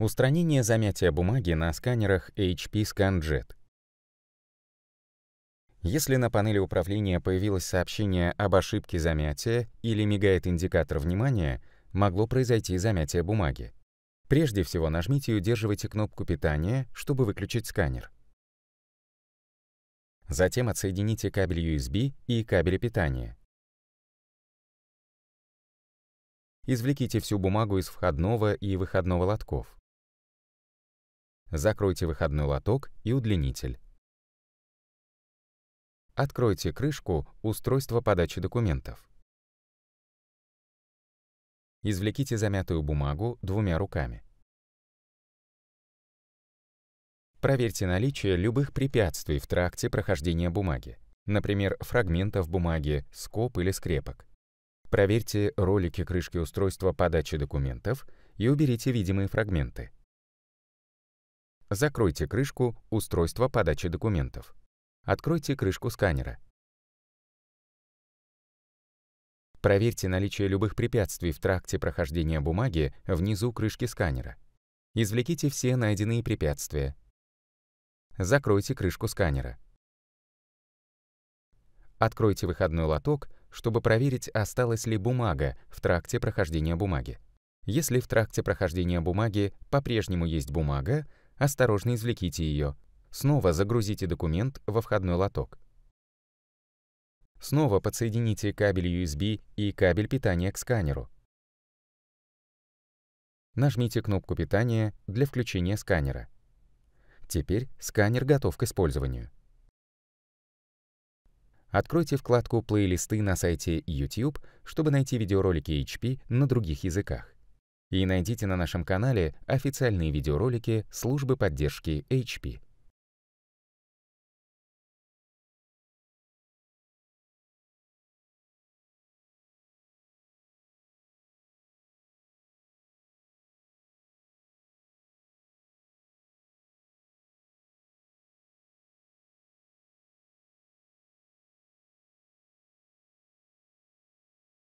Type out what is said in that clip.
Устранение замятия бумаги на сканерах HP ScanJet. Если на панели управления появилось сообщение об ошибке замятия или мигает индикатор внимания, могло произойти замятие бумаги. Прежде всего нажмите и удерживайте кнопку питания, чтобы выключить сканер. Затем отсоедините кабель USB и кабель питания. Извлеките всю бумагу из входного и выходного лотков. Закройте выходной лоток и удлинитель. Откройте крышку устройства подачи документов. Извлеките замятую бумагу двумя руками. Проверьте наличие любых препятствий в тракте прохождения бумаги, например, фрагментов бумаги, скоб или скрепок. Проверьте ролики крышки устройства подачи документов и уберите видимые фрагменты. Закройте крышку устройства подачи документов. Откройте крышку сканера. Проверьте наличие любых препятствий в тракте прохождения бумаги внизу крышки сканера. Извлеките все найденные препятствия. Закройте крышку сканера. Откройте выходной лоток, чтобы проверить, осталась ли бумага в тракте прохождения бумаги. Если в тракте прохождения бумаги по-прежнему есть бумага, Осторожно извлеките ее. Снова загрузите документ во входной лоток. Снова подсоедините кабель USB и кабель питания к сканеру. Нажмите кнопку питания для включения сканера. Теперь сканер готов к использованию. Откройте вкладку «Плейлисты» на сайте YouTube, чтобы найти видеоролики HP на других языках. И найдите на нашем канале официальные видеоролики службы поддержки HP.